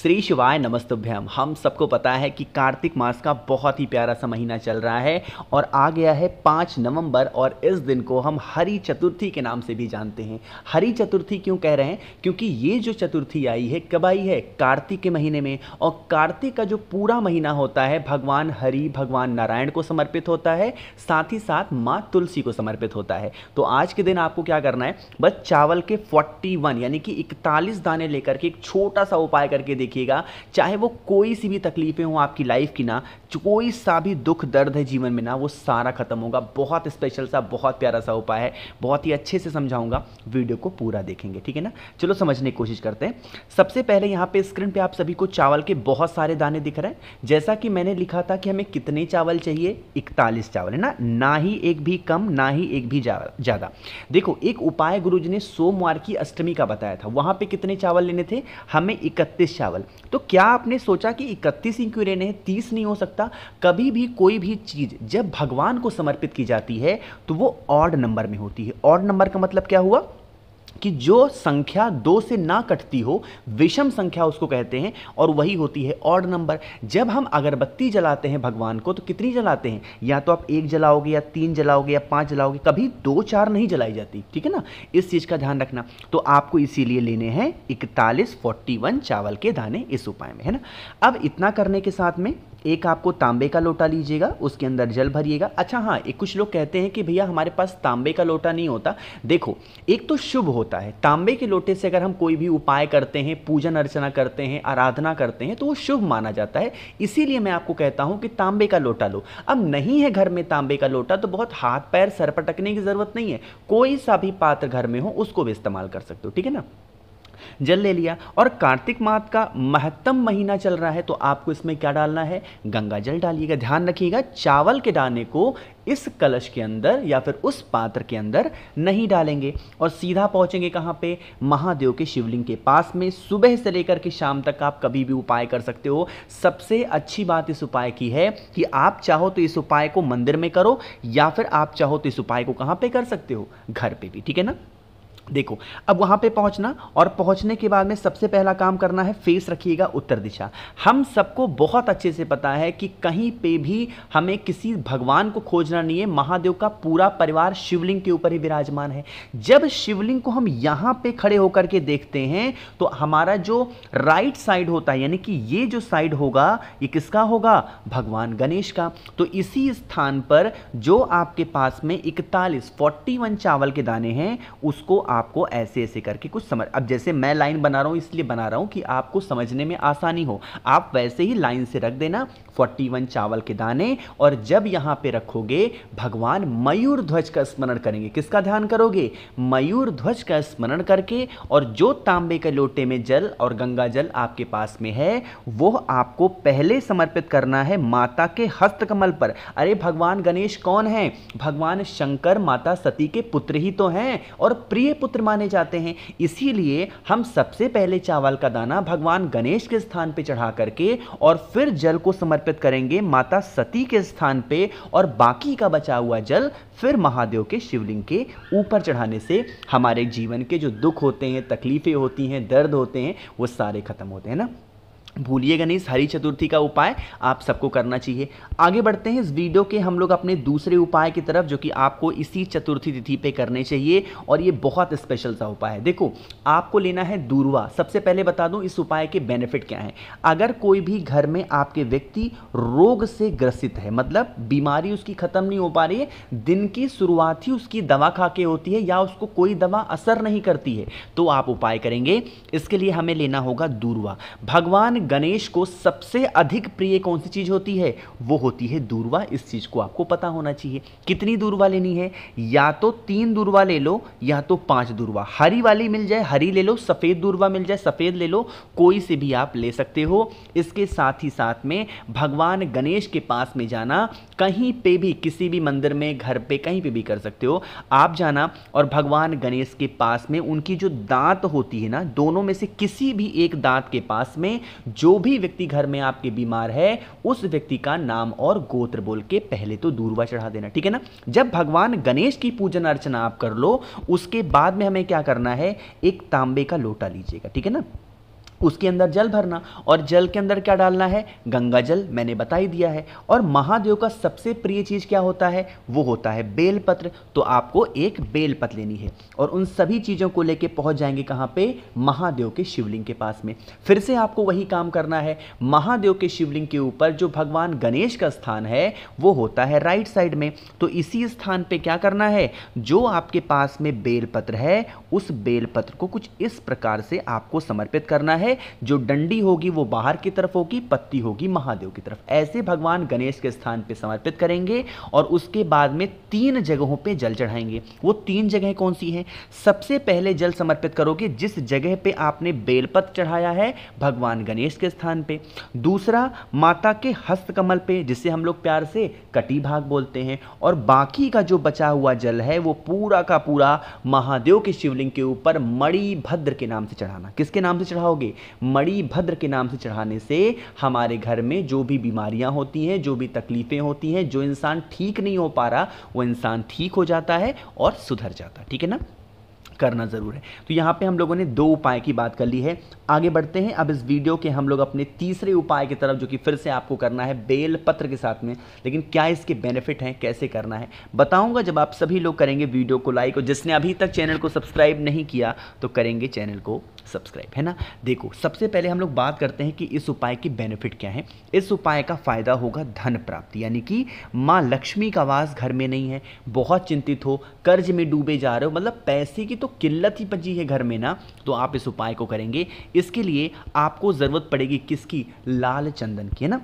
श्री शिवाय नमस्तुभ्यम हम सबको पता है कि कार्तिक मास का बहुत ही प्यारा सा महीना चल रहा है और आ गया है पाँच नवंबर और इस दिन को हम हरी चतुर्थी के नाम से भी जानते हैं हरी चतुर्थी क्यों कह रहे हैं क्योंकि ये जो चतुर्थी आई है कब आई है कार्तिक के महीने में और कार्तिक का जो पूरा महीना होता है भगवान हरि भगवान नारायण को समर्पित होता है साथ ही साथ माँ तुलसी को समर्पित होता है तो आज के दिन आपको क्या करना है बस चावल के फोर्टी यानी कि इकतालीस दाने लेकर के एक छोटा सा उपाय करके देखिएगा चाहे वो कोई सी भी तकलीफ़ें हों आपकी लाइफ की ना कोई सा भी दुख दर्द है जीवन में ना वो सारा ख़त्म होगा बहुत स्पेशल सा बहुत प्यारा सा उपाय है बहुत ही अच्छे से समझाऊंगा वीडियो को पूरा देखेंगे ठीक है ना चलो समझने की कोशिश करते हैं सबसे पहले यहाँ पे स्क्रीन पे आप सभी को चावल के बहुत सारे दाने दिख रहे हैं जैसा कि मैंने लिखा था कि हमें कितने चावल चाहिए इकतालीस चावल है ना ना ही एक भी कम ना ही एक भी ज़्यादा देखो एक उपाय गुरु ने सोमवार की अष्टमी का बताया था वहां पर कितने चावल लेने थे हमें इकतीस चावल चावल तो क्या आपने सोचा कि इकतीस इंक क्यों लेने तीस नहीं हो सकता कभी भी कोई भी चीज़ जब भगवान को समर्पित की जाती है तो वो ऑड नंबर में होती है ऑड नंबर का मतलब क्या हुआ कि जो संख्या दो से ना कटती हो विषम संख्या उसको कहते हैं और वही होती है ऑड नंबर जब हम अगरबत्ती जलाते हैं भगवान को तो कितनी जलाते हैं या तो आप एक जलाओगे या तीन जलाओगे या पाँच जलाओगे कभी दो चार नहीं जलाई जाती ठीक है ना इस चीज़ का ध्यान रखना तो आपको इसीलिए लेने हैं इकतालीस फोर्टी चावल के दाने इस उपाय में है ना अब इतना करने के साथ में एक आपको तांबे का लोटा लीजिएगा उसके अंदर जल भरिएगा अच्छा हाँ एक कुछ लोग कहते हैं कि भैया हमारे पास तांबे का लोटा नहीं होता देखो एक तो शुभ होता है तांबे के लोटे से अगर हम कोई भी उपाय करते हैं पूजन अर्चना करते हैं आराधना करते हैं तो वो शुभ माना जाता है इसीलिए मैं आपको कहता हूँ कि तांबे का लोटा लो अब नहीं है घर में तांबे का लोटा तो बहुत हाथ पैर सर पटकने की ज़रूरत नहीं है कोई सा भी पात्र घर में हो उसको भी इस्तेमाल कर सकते हो ठीक है ना जल ले लिया और कार्तिक मात का महत्तम महीना चल रहा है तो आपको इसमें क्या डालना है गंगा जल डालिएगा ध्यान रखिएगा चावल के दाने को इस कलश के अंदर या फिर उस पात्र के अंदर नहीं डालेंगे और सीधा पहुंचेंगे कहाँ पे महादेव के शिवलिंग के पास में सुबह से लेकर के शाम तक आप कभी भी उपाय कर सकते हो सबसे अच्छी बात इस उपाय की है कि आप चाहो तो इस उपाय को मंदिर में करो या फिर आप चाहो तो इस उपाय को कहाँ पे कर सकते हो घर पे भी ठीक है ना देखो अब वहाँ पे पहुँचना और पहुँचने के बाद में सबसे पहला काम करना है फेस रखिएगा उत्तर दिशा हम सबको बहुत अच्छे से पता है कि कहीं पे भी हमें किसी भगवान को खोजना नहीं है महादेव का पूरा परिवार शिवलिंग के ऊपर ही विराजमान है जब शिवलिंग को हम यहाँ पे खड़े होकर के देखते हैं तो हमारा जो राइट साइड होता है यानी कि ये जो साइड होगा ये किसका होगा भगवान गणेश का तो इसी स्थान पर जो आपके पास में इकतालीस फोर्टी चावल के दाने हैं उसको आपको ऐसे ऐसे करके कुछ समझ अब जैसे मैं लाइन बना रहा हूँ इसलिए बना रहा हूँ कि आपको समझने में आसानी हो आप वैसे ही लाइन से रख देना 41 चावल के दाने और जब यहाँ पे रखोगे भगवान मयूर ध्वज का स्मरण करेंगे किसका ध्यान करोगे मयूर ध्वज का स्मरण करके और जो तांबे के लोटे में जल और गंगा जल आपके पास में है वो आपको पहले समर्पित करना है माता के हस्तकमल पर अरे भगवान गणेश कौन है भगवान शंकर माता सती के पुत्र ही तो हैं और प्रिय पुत्र माने जाते हैं इसीलिए हम सबसे पहले चावल का दाना भगवान गणेश के स्थान पर चढ़ा करके और फिर जल को समर्पित करेंगे माता सती के स्थान पे और बाकी का बचा हुआ जल फिर महादेव के शिवलिंग के ऊपर चढ़ाने से हमारे जीवन के जो दुख होते हैं तकलीफ़ें होती हैं दर्द होते हैं वो सारे ख़त्म होते हैं ना भूलिएगा नहीं इस हरी चतुर्थी का उपाय आप सबको करना चाहिए आगे बढ़ते हैं इस वीडियो के हम लोग अपने दूसरे उपाय की तरफ जो कि आपको इसी चतुर्थी तिथि पे करने चाहिए और ये बहुत स्पेशल सा उपाय है देखो आपको लेना है दूरवा सबसे पहले बता दूं इस उपाय के बेनिफिट क्या हैं अगर कोई भी घर में आपके व्यक्ति रोग से ग्रसित है मतलब बीमारी उसकी ख़त्म नहीं हो पा रही है दिन की शुरुआत ही उसकी दवा खा के होती है या उसको कोई दवा असर नहीं करती है तो आप उपाय करेंगे इसके लिए हमें लेना होगा दूरवा भगवान में गणेश को सबसे अधिक प्रिय कौन सी चीज़ होती है वो होती है दूरवा इस चीज़ को आपको पता होना चाहिए कितनी दूरवा लेनी है या तो तीन दूरवा ले लो या तो पांच दूरवा हरी वाली मिल जाए हरी ले लो सफ़ेद दूरवा मिल जाए सफ़ेद ले लो कोई से भी आप ले सकते हो इसके साथ ही साथ में भगवान गणेश के पास में जाना कहीं पे भी किसी भी मंदिर में घर पे कहीं पे भी कर सकते हो आप जाना और भगवान गणेश के पास में उनकी जो दांत होती है ना दोनों में से किसी भी एक दांत के पास में जो भी व्यक्ति घर में आपके बीमार है उस व्यक्ति का नाम और गोत्र बोल के पहले तो दूरवा चढ़ा देना ठीक है ना जब भगवान गणेश की पूजन अर्चना आप कर लो उसके बाद में हमें क्या करना है एक तांबे का लोटा लीजिएगा ठीक है ना उसके अंदर जल भरना और जल के अंदर क्या डालना है गंगा जल मैंने बता ही दिया है और महादेव का सबसे प्रिय चीज़ क्या होता है वो होता है बेलपत्र तो आपको एक बेलपत्र लेनी है और उन सभी चीज़ों को लेके पहुंच जाएंगे कहाँ पे महादेव के शिवलिंग के पास में फिर से आपको वही काम करना है महादेव के शिवलिंग के ऊपर जो भगवान गणेश का स्थान है वो होता है राइट साइड में तो इसी स्थान पर क्या करना है जो आपके पास में बेलपत्र है उस बेलपत्र को कुछ इस प्रकार से आपको समर्पित करना है है जो डंडी होगी वो बाहर की तरफ होगी पत्ती होगी महादेव की तरफ ऐसे भगवान गणेश के स्थान पे समर्पित करेंगे और उसके बाद में तीन जगहों पे जल चढ़ाएंगे वो तीन जगह कौन सी हैं सबसे पहले जल समर्पित करोगे जिस जगह पे आपने बेलपत चढ़ाया है भगवान गणेश के स्थान पे दूसरा माता के हस्तकमल पे जिसे हम लोग प्यार से कटी भाग बोलते हैं और बाकी का जो बचा हुआ जल है वो पूरा का पूरा महादेव के शिवलिंग के ऊपर मणिभद्र के नाम से चढ़ाना किसके नाम से चढ़ाओगे मणिभद्र के नाम से चढ़ाने से हमारे घर में जो भी बीमारियां होती हैं जो भी तकलीफें होती हैं जो इंसान ठीक नहीं हो पा रहा वो इंसान ठीक हो जाता है और सुधर जाता है ठीक है ना करना ज़रूर है तो यहाँ पे हम लोगों ने दो उपाय की बात कर ली है आगे बढ़ते हैं अब इस वीडियो के हम लोग अपने तीसरे उपाय की तरफ जो कि फिर से आपको करना है बेल पत्र के साथ में लेकिन क्या इसके बेनिफिट हैं कैसे करना है बताऊंगा जब आप सभी लोग करेंगे वीडियो को लाइक और जिसने अभी तक चैनल को सब्सक्राइब नहीं किया तो करेंगे चैनल को सब्सक्राइब है ना देखो सबसे पहले हम लोग बात करते हैं कि इस उपाय के बेनिफिट क्या है इस उपाय का फ़ायदा होगा धन प्राप्ति यानी कि माँ लक्ष्मी का वास घर में नहीं है बहुत चिंतित हो कर्ज में डूबे जा रहे हो मतलब पैसे की तो किल्लत ही बची है घर में ना तो आप इस उपाय को करेंगे इसके लिए आपको ज़रूरत पड़ेगी किसकी लाल चंदन की है ना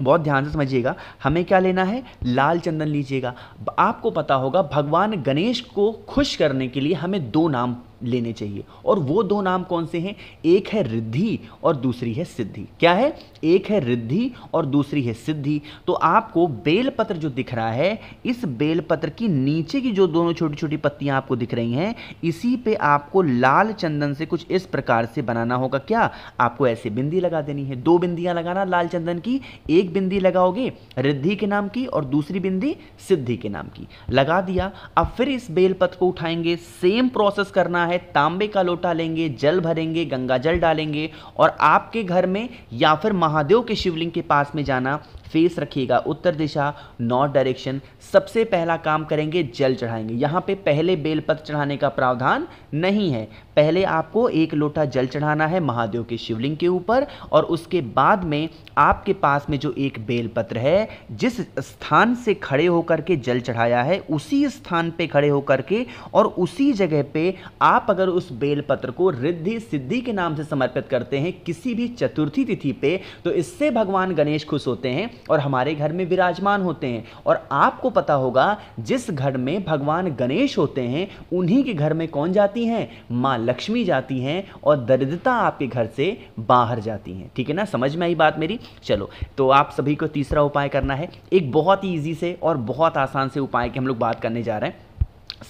बहुत ध्यान से समझिएगा हमें क्या लेना है लाल चंदन लीजिएगा आपको पता होगा भगवान गणेश को खुश करने के लिए हमें दो नाम लेने चाहिए और वो दो नाम कौन से हैं एक है रिद्धि और दूसरी है सिद्धि क्या है एक है रिद्धि और दूसरी है सिद्धि तो आपको बेलपत्र जो दिख रहा है इस बेलपत्र की नीचे की जो दोनों छोटी छोटी पत्तियां आपको दिख रही हैं इसी पे आपको लाल चंदन से कुछ इस प्रकार से बनाना होगा क्या आपको ऐसे बिंदी लगा देनी है दो बिंदियां लगाना लाल चंदन की एक बिंदी लगाओगे रिद्धि के नाम की और दूसरी बिंदी सिद्धि के नाम की लगा दिया अब फिर इस बेलपत्र को उठाएंगे सेम प्रोसेस करना है है तांबे का लोटा लेंगे जल भरेंगे गंगा जल डालेंगे और आपके घर में या फिर महादेव के शिवलिंग के पास में जाना फेस रखिएगा उत्तर दिशा नॉर्थ डायरेक्शन सबसे पहला काम करेंगे जल चढ़ाएंगे यहाँ पे पहले बेलपत्र चढ़ाने का प्रावधान नहीं है पहले आपको एक लोटा जल चढ़ाना है महादेव के शिवलिंग के ऊपर और उसके बाद में आपके पास में जो एक बेलपत्र है जिस स्थान से खड़े होकर के जल चढ़ाया है उसी स्थान पे खड़े होकर के और उसी जगह पे आप अगर उस बेलपत्र को रिद्धि सिद्धि के नाम से समर्पित करते हैं किसी भी चतुर्थी तिथि पे तो इससे भगवान गणेश खुश होते हैं और हमारे घर में विराजमान होते हैं और आपको पता होगा जिस घर में भगवान गणेश होते हैं उन्हीं के घर में कौन जाती हैं माँ लक्ष्मी जाती हैं और दरिद्रता आपके घर से बाहर जाती हैं ठीक है ना समझ में आई बात मेरी चलो तो आप सभी को तीसरा उपाय करना है एक बहुत ही ईजी से और बहुत आसान से उपाय की हम लोग बात करने जा रहे हैं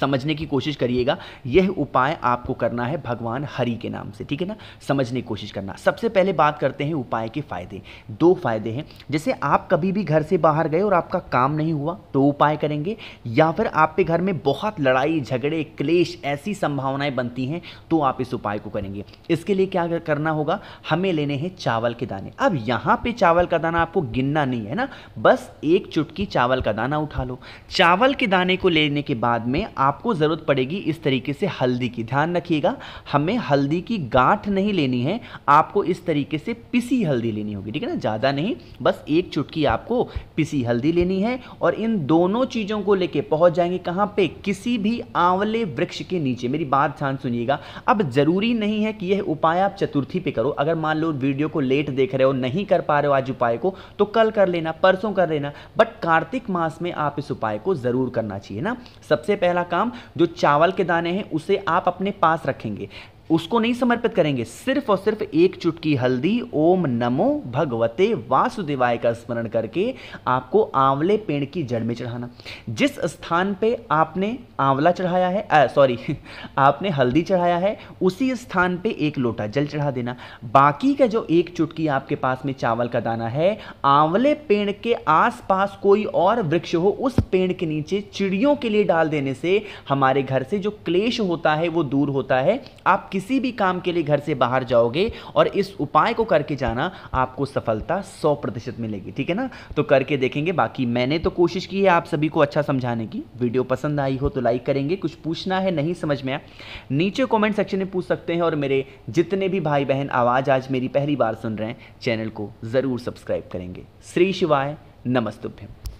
समझने की कोशिश करिएगा यह उपाय आपको करना है भगवान हरि के नाम से ठीक है ना समझने की कोशिश करना सबसे पहले बात करते हैं उपाय के फ़ायदे दो फायदे हैं जैसे आप कभी भी घर से बाहर गए और आपका काम नहीं हुआ तो उपाय करेंगे या फिर आपके घर में बहुत लड़ाई झगड़े क्लेश ऐसी संभावनाएं बनती हैं तो आप इस उपाय को करेंगे इसके लिए क्या करना होगा हमें लेने हैं चावल के दाने अब यहाँ पर चावल का दाना आपको गिनना नहीं है ना बस एक चुटकी चावल का दाना उठा लो चावल के दाने को लेने के बाद में आपको ज़रूरत पड़ेगी इस तरीके से हल्दी की ध्यान रखिएगा हमें हल्दी की गांठ नहीं लेनी है आपको इस तरीके से पिसी हल्दी लेनी होगी ठीक है ना ज़्यादा नहीं बस एक चुटकी आपको पिसी हल्दी लेनी है और इन दोनों चीज़ों को लेके पहुंच जाएंगे कहाँ पे किसी भी आंवले वृक्ष के नीचे मेरी बात ध्यान सुनिएगा अब ज़रूरी नहीं है कि यह उपाय आप चतुर्थी पे करो अगर मान लो वीडियो को लेट देख रहे हो नहीं कर पा रहे हो आज उपाय को तो कल कर लेना परसों कर लेना बट कार्तिक मास में आप इस उपाय को ज़रूर करना चाहिए ना सबसे पहला काम जो चावल के दाने हैं उसे आप अपने पास रखेंगे उसको नहीं समर्पित करेंगे सिर्फ और सिर्फ एक चुटकी हल्दी ओम नमो भगवते वासुदेवाय का स्मरण करके आपको आंवले पेड़ की जड़ में चढ़ाना जिस स्थान पे आपने आंवला चढ़ाया है सॉरी आपने हल्दी चढ़ाया है उसी स्थान पे एक लोटा जल चढ़ा देना बाकी का जो एक चुटकी आपके पास में चावल का दाना है आंवले पेड़ के आसपास कोई और वृक्ष हो उस पेड़ के नीचे चिड़ियों के लिए डाल देने से हमारे घर से जो क्लेश होता है वो दूर होता है आप किस किसी भी काम के लिए घर से बाहर जाओगे और इस उपाय को करके जाना आपको सफलता सौ प्रतिशत मिलेगी ठीक है ना तो करके देखेंगे बाकी मैंने तो कोशिश की है आप सभी को अच्छा समझाने की वीडियो पसंद आई हो तो लाइक करेंगे कुछ पूछना है नहीं समझ में आया नीचे कॉमेंट सेक्शन में पूछ सकते हैं और मेरे जितने भी भाई बहन आवाज़ आज मेरी पहली बार सुन रहे हैं चैनल को ज़रूर सब्सक्राइब करेंगे श्री शिवाय नमस्तुभ्यम